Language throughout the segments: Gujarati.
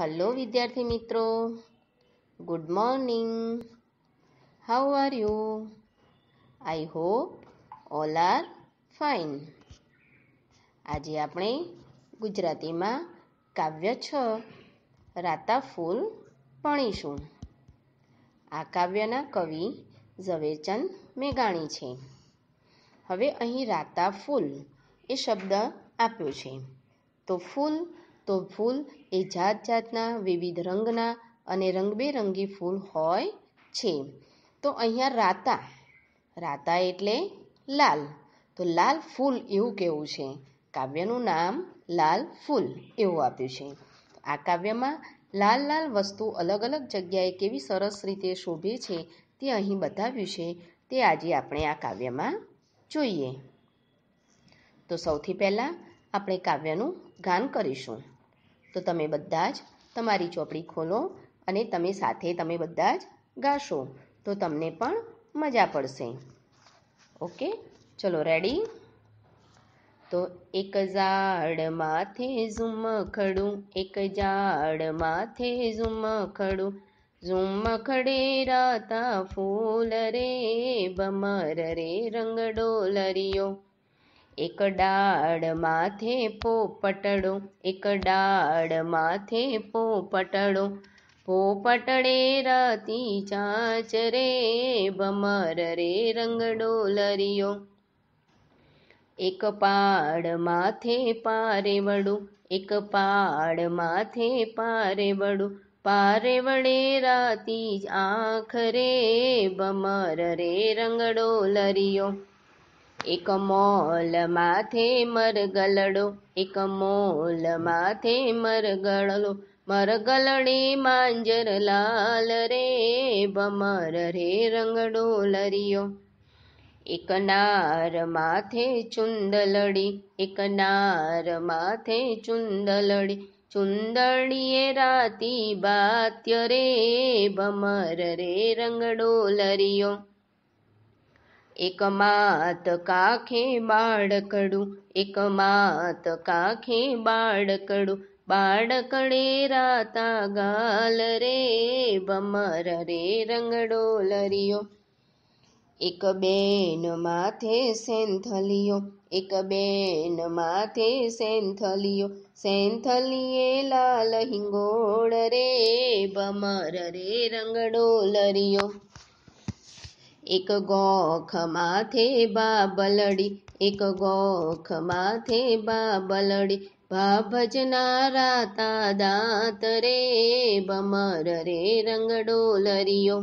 હલો વિદ્યાર્થી મિત્રો good morning how are you I hope all are fine આજે આપણે ગુજરાતીમાં કાવ્ય છ રાતા ફૂલ ભણીશું આ કાવ્યના કવિ ઝવેરચંદ મેઘાણી છે હવે અહીં રાતા ફૂલ એ શબ્દ આપ્યો છે તો ફૂલ તો ફૂલ એ જાત જાતના વિવિધ રંગના અને રંગબેરંગી ફૂલ હોય છે તો અહીંયા રાતા રાતા એટલે લાલ તો લાલ ફૂલ એવું કેવું છે કાવ્યનું નામ લાલ ફૂલ એવું આપ્યું છે આ કાવ્યમાં લાલ લાલ વસ્તુ અલગ અલગ જગ્યાએ કેવી સરસ રીતે શોભે છે તે અહીં બતાવ્યું છે તે આજે આપણે આ કાવ્યમાં જોઈએ તો સૌથી પહેલાં આપણે કાવ્યનું ગાન કરીશું તો તમે બધા જ તમારી ચોપડી ખોલો અને તમે સાથે તમે બધા જ ગાશો તો તમને પણ મજા પડશે ઓકે ચલો રેડી તો એક ઝાડ માથે ઝુમખડું એક ઝાડ માથે ઝુમખડું ઝુમખડે રાતા ફૂલ રે ભમર રે રંગડોલરિયો એક ડાળ માથે પોપટડો એક ડાળ માથે પોપટડો પોપટડે રાતી ચાંચ રે ભમર રે રંગડો લરિયો એક પાડ માથે પારે વડું એક પાડ માથે પારે વડું પારે વડે રાતી આંખ રે ભમર રે રંગડો લરિયો એક મોલ માથે મરગલડો એક મોલ માથે મરગળલો મરગલડે માંજર લાલ રે બમર રે રંગડો લરિયો એક નાર માથે ચુંદલડી એક નાર માથે ચુંદલડી ચુંદડીએ રાતી બાત્ય રે બમર રે રંગડો લરિયો એક માત કાખે બાળકડું એક માત કાખે બાળકડું બાળકડે રાતા ગાલ રે બમર રે રંગડો લરિયો એક બેન માથે સેંથલિયો એક બેન માથે સેંથલિયો સેંથલીએ લાલ હિંગોળ રે બમર રે રંગડો લરિયો એક ગોખ માથે બાબલડી એક ગોખ માથે બાબલડી ભાભજનારા તા દાંત રે બમર રે રંગડોલરિયો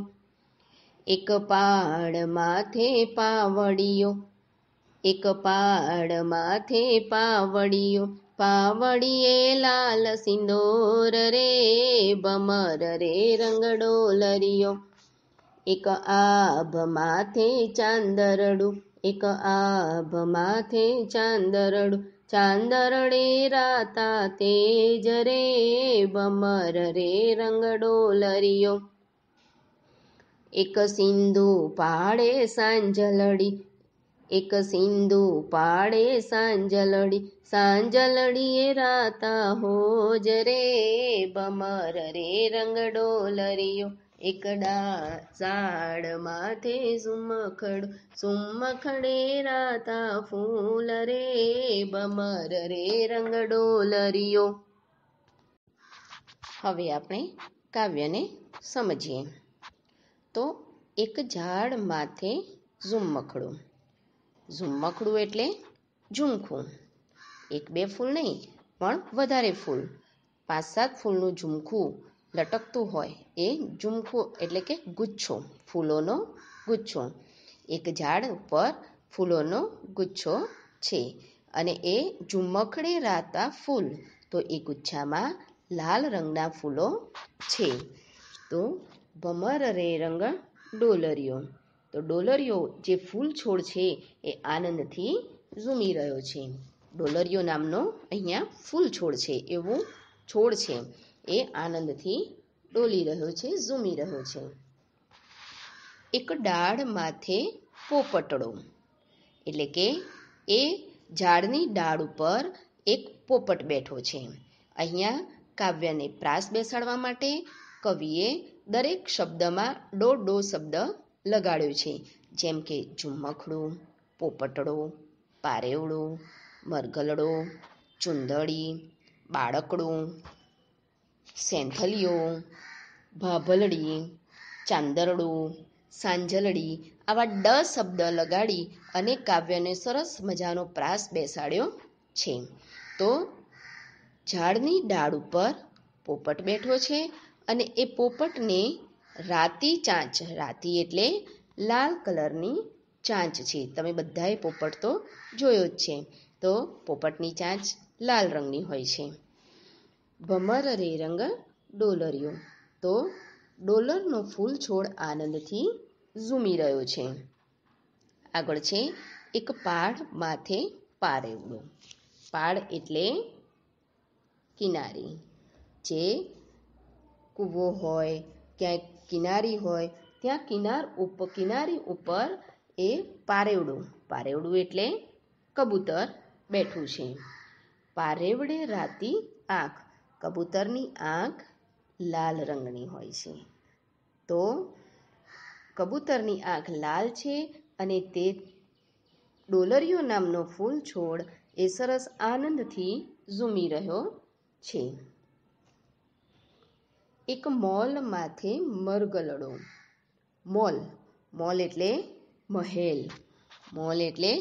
એક પાડ માથે પાવડિયો એક પાડ માથે પાવડિયો પાવડીએ લાલ સિંદોર રે બમર રે રંગડોલરિયો એક આભ માથે ચાંદરડું એક આભ માથે ચાંદરડું ચાંદરડે રાતા તેજ રે બમર રે રંગડોલરિયો એક સિંધુ પાડે સાંજલડી એક સિંધુ પાડે સાંજલડી સાંજલડીએ રાતા હોજ રે બમર રે રંગડોલરિયો એકડા ઝાડ માથે સુમખડ સુમખડે રાતા ફૂલ રે બમર રે રંગડોલરિયો હવે આપણે કાવ્યને સમજીએ તો એક ઝાડ માથે ઝુમ્મખડું ઝુમ્મખડું એટલે ઝુમખું એક બે ફૂલ નહીં પણ વધારે ફૂલ પાંચ સાત ફૂલનું ઝુમખું લટકતું હોય એ ઝુમખો એટલે કે ગુચ્છો ફૂલોનો ગુચ્છો એક ઝાડ ઉપર ફૂલોનો ગુચ્છો છે અને એ ઝુમખડે રાતા ફૂલ તો એ ગુચ્છામાં લાલ રંગના ફૂલો છે તો ભમર રે રંગ ડોલરિયો તો ડોલરિયો જે ફૂલ છોડ છે એ આનંદથી ઝૂમી રહ્યો છે ડોલરિયો નામનો અહીંયા ફૂલ છોડ છે એવું છોડ છે એ આનંદથી ડોલી રહ્યો છે ઝૂમી રહ્યો છે એક ડાળ માથે પોપટડો એટલે કે એ ઝાડની ડાળ ઉપર એક પોપટ બેઠો છે અહીંયા કાવ્યને પ્રાસ બેસાડવા માટે કવિએ દરેક શબ્દમાં ડો ડો શબ્દ લગાડ્યો છે જેમ કે ઝુમ્મખડું પોપટડો પારેવડો મરગલડો ચુંદડી બાળકડું સેંથલીઓ ભાભલડી ચાંદરડું સાંજલડી આવા ડ શબ્દ લગાડી અને કાવ્યને સરસ મજાનો પ્રાસ બેસાડ્યો છે તો ઝાડની ડાળ ઉપર પોપટ બેઠો છે અને એ પોપટને રાતી ચાંચ રાતી એટલે લાલ કલરની ચાંચ છે તમે બધાએ પોપટ તો જોયો જ છે તો પોપટની ચાંચ લાલ રંગની હોય છે ભમર રે રંગ ડોલર્યો તો ડોલરનો ફૂલ છોડ આનંદથી ઝૂમી રહ્યો છે આગળ છે એક પાડ માથે પારેવડો પાડ એટલે કિનારી જે કૂવો હોય ક્યાંક કિનારી હોય ત્યાં કિનાર ઉપર કિનારી ઉપર એ પારેવડું પારેવડું એટલે કબૂતર બેઠું છે પારેવડે રાતી આંખ કબૂતરની આંખ લાલ રંગની હોય છે તો કબૂતરની આંખ લાલ છે અને તે ડોલરિયો નામનો ફૂલ છોડ એ સરસ આનંદથી ઝૂમી રહ્યો છે એક મોલ માથે મરગલડો મોલ મોલ એટલે મહેલ મોલ એટલે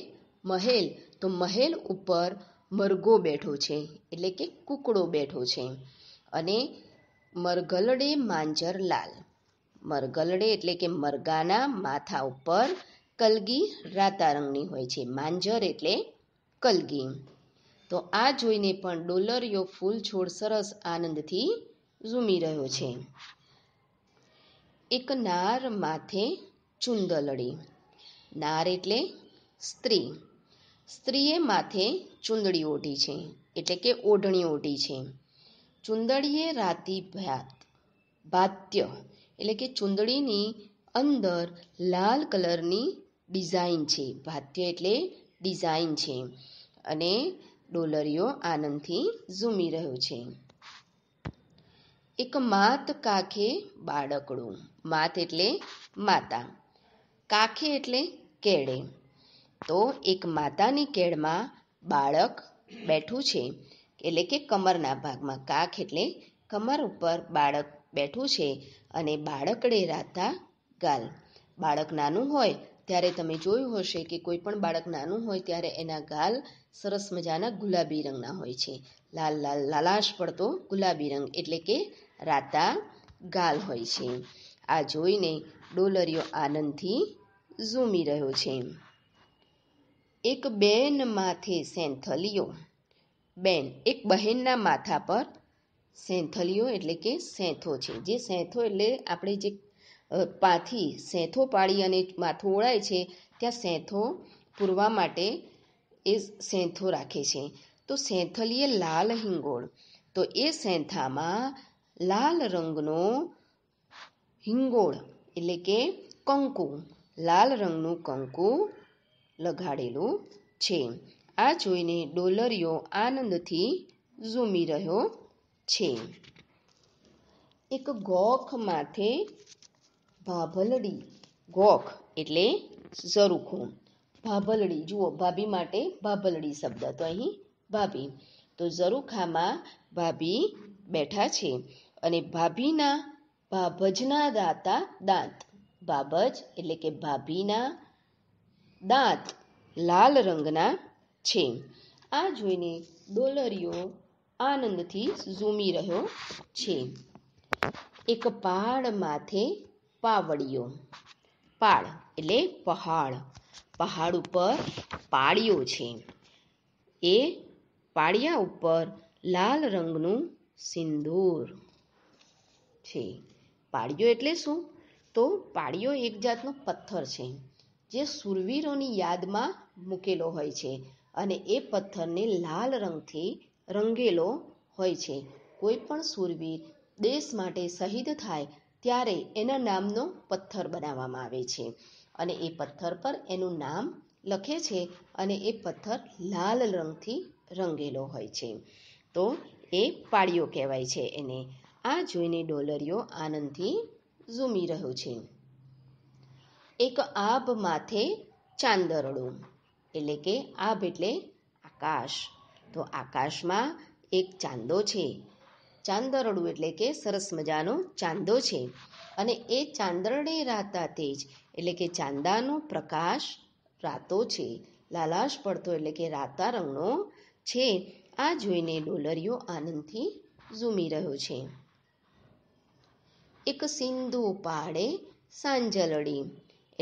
મહેલ તો મહેલ ઉપર મરઘો બેઠો છે એટલે કે કૂકડો બેઠો છે અને મરગલડે માંજર લાલ મરઘલડે એટલે કે મરઘાના માથા ઉપર કલગી રાતા રંગની હોય છે માંજર એટલે કલગી તો આ જોઈને પણ ડોલરિયો ફૂલ છોડ સરસ આનંદથી ઝૂમી રહ્યો છે એક નાર માથે ચુંદલડી નાર એટલે સ્ત્રી સ્ત્રીએ માથે ચુંદડી ઓઢી છે એટલે કે ઓઢણી ઓઢી છે ચુંદડીએ રાતી ભાત ભાત્ય એટલે કે ચુંદડીની અંદર લાલ કલરની ડિઝાઇન છે ભાત્ય એટલે ડિઝાઇન છે અને ડોલરીઓ આનંદથી ઝૂમી રહ્યો છે એક માત કાખે બાળકડું માત એટલે માતા કાખે એટલે કેળે તો એક માતાની કેળમાં બાળક બેઠું છે એટલે કે કમરના ભાગમાં કાક એટલે કમર ઉપર બાળક બેઠું છે અને બાળકડે રાતા ગાલ બાળક નાનું હોય ત્યારે તમે જોયું હશે કે કોઈ પણ બાળક નાનું હોય ત્યારે એના ગાલ સરસ મજાના ગુલાબી રંગના હોય છે લાલ લાલ લાલાશ પડતો ગુલાબી રંગ એટલે કે રાતા ગાલ હોય છે આ જોઈને ડોલરીઓ આનંદથી ઝૂમી રહ્યો છે એમ એક બેન માથે સેંથલિયો બેન એક બહેનના માથા પર સેંથલિયો એટલે કે સેંથો છે જે સેંથો એટલે આપણે જે પાથી સેંથો પાડી અને માથું ઓળાય છે ત્યાં સેંથો પૂરવા માટે એ સેંથો રાખે છે તો સેંથલીએ લાલ હિંગોળ તો એ સેંથામાં લાલ રંગનો હિંગોળ એટલે કે કંકુ લાલ રંગનું કંકુ લગાડેલું છે આ જોઈને ડોલરિયો આનંદથી ઝૂમી રહ્યો છે એક ગોખ માથે ભાભલડી ગોખ એટલે ઝરૂખું ભાભલડી જુઓ ભાભી માટે ભાભલડી શબ્દ તો અહીં ભાભી તો ઝરૂખામાં ભાભી બેઠા છે અને ભાભીના ભાભજના દાતા દાંત ભાભજ એટલે કે ભાભીના દાંત લાલ રંગના છે આ જોઈને ડોલરીયો આનંદથી ઝૂમી રહ્યો છે એક પહાડ માથે પાવડિયો પાડ એટલે પહાડ પહાડ ઉપર પાળિયો છે એ પાળિયા ઉપર લાલ રંગનું સિંદૂર છે પાળિયો એટલે શું તો પાળિયો એક જાતનો પથ્થર છે જે શૂરવીરોની યાદમાં મૂકેલો હોય છે અને એ પથ્થરને લાલ રંગથી રંગેલો હોય છે કોઈપણ સુરવીર દેશ માટે શહીદ થાય ત્યારે એના નામનો પથ્થર બનાવવામાં આવે છે અને એ પથ્થર પર એનું નામ લખે છે અને એ પથ્થર લાલ રંગથી રંગેલો હોય છે તો એ પાળીયો કહેવાય છે એને આ જોઈને ડોલરીયો આનંદથી ઝૂમી રહ્યો છે એક આભ માથે ચાંદરડું એટલે કે આભ એટલે આકાશ તો આકાશમાં એક ચાંદો છે ચાંદરડું એટલે કે સરસ મજાનો ચાંદો છે અને એ ચાંદરડે રાતા તેજ એટલે કે ચાંદાનો પ્રકાશ રાતો છે લાલાશ પડતો એટલે કે રાતા રંગનો છે આ જોઈને ડોલરિયો આનંદથી ઝૂમી રહ્યો છે એક સિંધુ પાડે સાંજલડી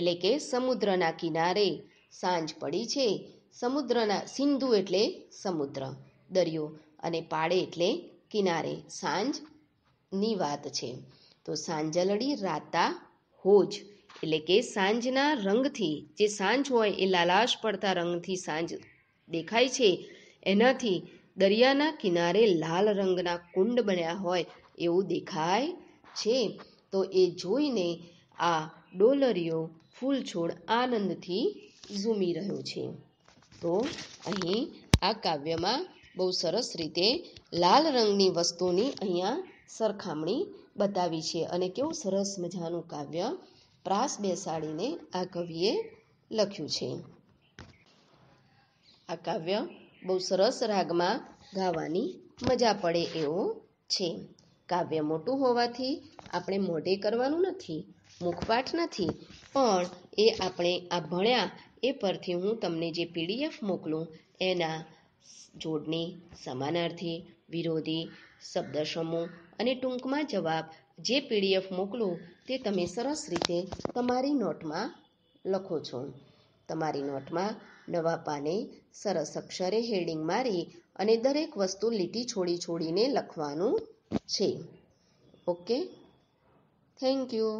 એટલે કે સમુદ્રના કિનારે સાંજ પડી છે સમુદ્રના સિંધુ એટલે સમુદ્ર દરિયો અને પાડે એટલે કિનારે સાંજની વાત છે તો સાંજલડી રાતા હોજ એટલે કે સાંજના રંગથી જે સાંજ હોય એ લાલાશ પડતા રંગથી સાંજ દેખાય છે એનાથી દરિયાના કિનારે લાલ રંગના કુંડ બન્યા હોય એવું દેખાય છે તો એ જોઈને આ ડોલરીઓ ફૂલ છોડ આનંદથી ઝૂમી રહ્યો છે તો અહીં આ કાવ્યમાં બહુ સરસ રીતે લાલ રંગની વસ્તુની અહીંયા સરખામણી બતાવી છે અને કેવું સરસ મજાનું કાવ્ય પ્રાસ બેસાડીને આ કવિએ લખ્યું છે આ કાવ્ય બહુ સરસ રાગમાં ગાવાની મજા પડે એવો છે કાવ્ય મોટું હોવાથી આપણે મોઢે કરવાનું નથી મુખપાઠ નથી પણ એ આપણે આ ભણ્યા એ પરથી હું તમને જે પીડીએફ મોકલું એના જોડણી સમાનાર્થી વિરોધી શબ્દ સમૂહ અને ટૂંકમાં જવાબ જે પીડીએફ મોકલું તે તમે સરસ રીતે તમારી નોટમાં લખો છો તમારી નોટમાં નવા પાને સરસ અક્ષરે હેડિંગ મારી અને દરેક વસ્તુ લીટી છોડી છોડીને લખવાનું છે ઓકે થેન્ક યુ